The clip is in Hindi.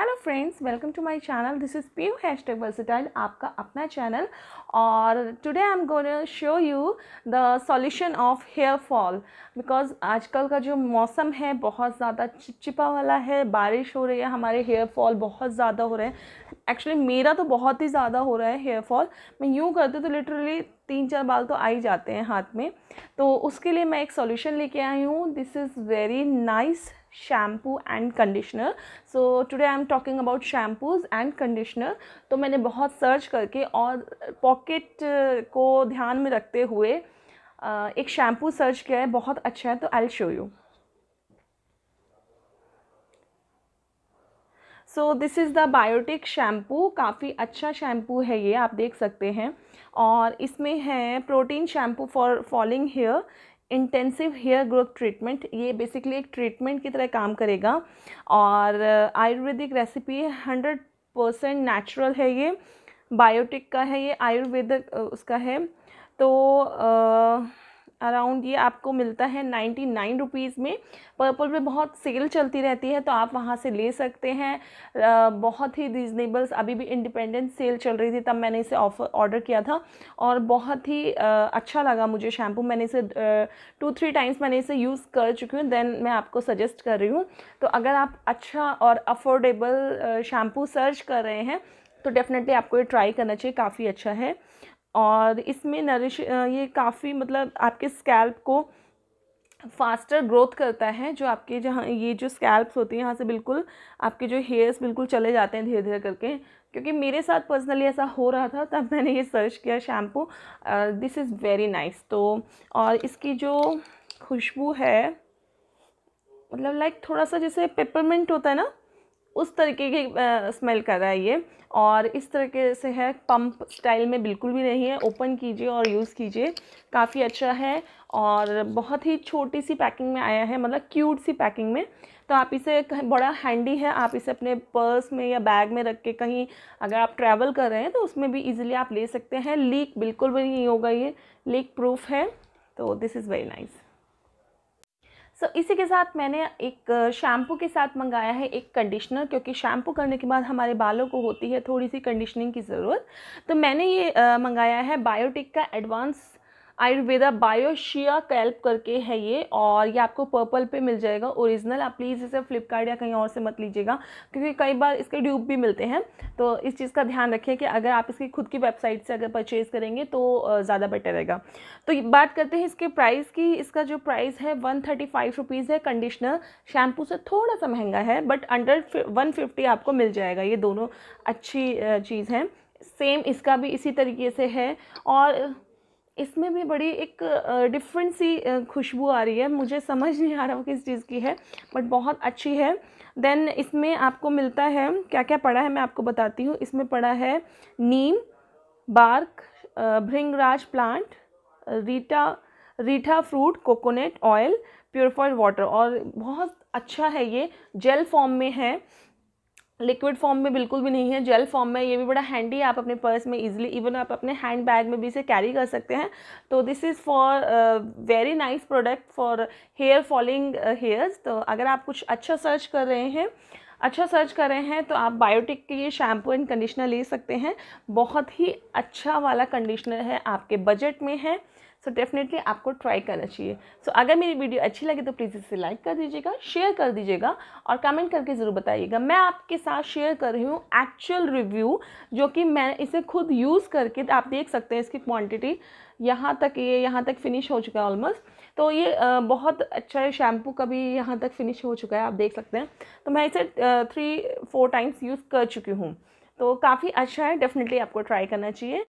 hello friends welcome to my channel this is pew hashtag versatile आपका अपना चैनल और today I am gonna show you the solution of hair fall because आजकल का जो मौसम है बहुत ज़्यादा चिपचिपा वाला है बारिश हो रही है हमारे हेयर फॉल बहुत ज़्यादा हो रहे हैं एक्चुअली मेरा तो बहुत ही ज़्यादा हो रहा है हेयर फॉल मैं यूँ करती हूँ तो लिटरली तीन चार बाल तो आ ही जाते हैं हाथ में तो उसके लिए मैं एक सॉल्यूशन लेके आई हूँ this is very nice shampoo and conditioner so today I am talking about shampoos and conditioner तो मैंने बहुत सर्च करके और पॉकेट को ध्यान में रखते हुए एक शैम्पू सर्च किया है बहुत अच्छा है तो I show you so this is the Biotique shampoo काफ़ी अच्छा शैम्पू है ये आप देख सकते हैं और इसमें है protein shampoo for falling hair intensive hair growth treatment ये बेसिकली एक ट्रीटमेंट की तरह काम करेगा और uh, Ayurvedic recipe hundred percent natural है ये बायोटिक का है ये आयुर्वेदिक uh, उसका है तो आ, uh, अराउंड ये आपको मिलता है नाइन्टी नाइन रुपीज़ में पर्पल में बहुत सेल चलती रहती है तो आप वहाँ से ले सकते हैं बहुत ही रिजनेबल्स अभी भी इंडिपेंडेंस सेल चल रही थी तब मैंने इसे ऑफर ऑर्डर किया था और बहुत ही अच्छा लगा मुझे शैम्पू मैंने इसे टू थ्री टाइम्स मैंने इसे यूज़ कर चुकी हूँ देन मैं आपको सजेस्ट कर रही हूँ तो अगर आप अच्छा और अफोर्डेबल शैम्पू सर्च कर रहे हैं तो डेफ़िनेटली आपको ये ट्राई करना चाहिए काफ़ी अच्छा है और इसमें नरिश ये काफ़ी मतलब आपके स्कैल्प को फास्टर ग्रोथ करता है जो आपके जहाँ ये जो स्कैल्प्स होती हैं यहाँ से बिल्कुल आपके जो हेयर्स बिल्कुल चले जाते हैं धीरे धीरे करके क्योंकि मेरे साथ पर्सनली ऐसा हो रहा था तब मैंने ये सर्च किया shampoo this is very nice तो और इसकी जो खुशबू है मतलब लाइक थोड़ा सा जैसे पेपरमेंट होता है ना उस तरीके की स्मेल कर रहा है ये और इस तरीके से है पंप स्टाइल में बिल्कुल भी नहीं है ओपन कीजिए और यूज़ कीजिए काफ़ी अच्छा है और बहुत ही छोटी सी पैकिंग में आया है मतलब क्यूट सी पैकिंग में तो आप इसे बड़ा हैंडी है आप इसे अपने पर्स में या बैग में रख के कहीं अगर आप ट्रैवल कर रहे हैं तो उसमें भी इजीली आप ले सकते हैं लीक बिल्कुल भी नहीं होगा ये लीक प्रूफ है तो this is very nice so so, इसी के साथ मैंने एक शैम्पू के साथ मंगाया है एक कंडीशनर क्योंकि शैम्पू करने के बाद हमारे बालों को होती है थोड़ी सी कंडीशनिंग की ज़रूरत तो मैंने ये आ, मंगाया है बायोटिक का एडवांस आयुर्वेदा बायोशिया कैल्प करके है ये और ये आपको पर्पल पे मिल जाएगा ओरिजिनल आप प्लीज़ इसे फ्लिपकार्ट या कहीं और से मत लीजिएगा क्योंकि कई बार इसके ड्यूब भी मिलते हैं तो इस चीज़ का ध्यान रखें कि अगर आप इसकी खुद की वेबसाइट से अगर परचेज़ करेंगे तो ज़्यादा बेटर रहेगा तो बात करते हैं इसके प्राइस की इसका जो प्राइस है वन थर्टी फाइव रुपीज़ है कंडीशनर शैम्पू से थोड़ा सा महंगा है बट अंडर वन फिफ्टी आपको मिल जाएगा ये दोनों अच्छी चीज़ है सेम इसका भी इसी तरीके से है और इसमें भी बड़ी एक डिफरेंट सी खुशबू आ रही है मुझे समझ नहीं आ रहा वो किस चीज़ की है बट बहुत अच्छी है देन इसमें आपको मिलता है क्या क्या पड़ा है मैं आपको बताती हूँ इसमें पड़ा है neem bark bhringraj plant reetha reetha fruit coconut oil purified water और बहुत अच्छा है ये जेल फॉर्म में है लिक्विड फॉर्म में बिल्कुल भी नहीं है जेल फॉर्म में ये भी बड़ा हैंडी है आप अपने पर्स में इजीली इवन आप अपने हैंड बैग में भी इसे कैरी कर सकते हैं तो this is for very nice product for hair falling hairs तो अगर आप कुछ अच्छा सर्च कर रहे हैं अच्छा सर्च कर रहे हैं तो आप बायोटिक के ये शैम्पू एंड कंडीशनर ले सकते हैं बहुत ही अच्छा वाला कंडीशनर है आपके बजट में है सो so डेफिनेटली आपको ट्राई करना चाहिए सो so, अगर मेरी वीडियो अच्छी लगे तो प्लीज़ इसे लाइक कर दीजिएगा शेयर कर दीजिएगा और कमेंट करके ज़रूर बताइएगा मैं आपके साथ शेयर कर रही हूँ एक्चुअल रिव्यू जो कि मैं इसे खुद यूज़ करके आप देख सकते हैं इसकी क्वान्टिटी यहाँ तक ये यह, यहाँ तक फिनिश हो चुका है ऑलमोस्ट तो ये बहुत अच्छा शैम्पू का भी यहाँ तक फिनिश हो चुका है आप देख सकते हैं तो मैं इसे थ्री फोर टाइम्स यूज़ कर चुकी हूँ तो काफ़ी अच्छा है डेफिनेटली आपको ट्राई करना चाहिए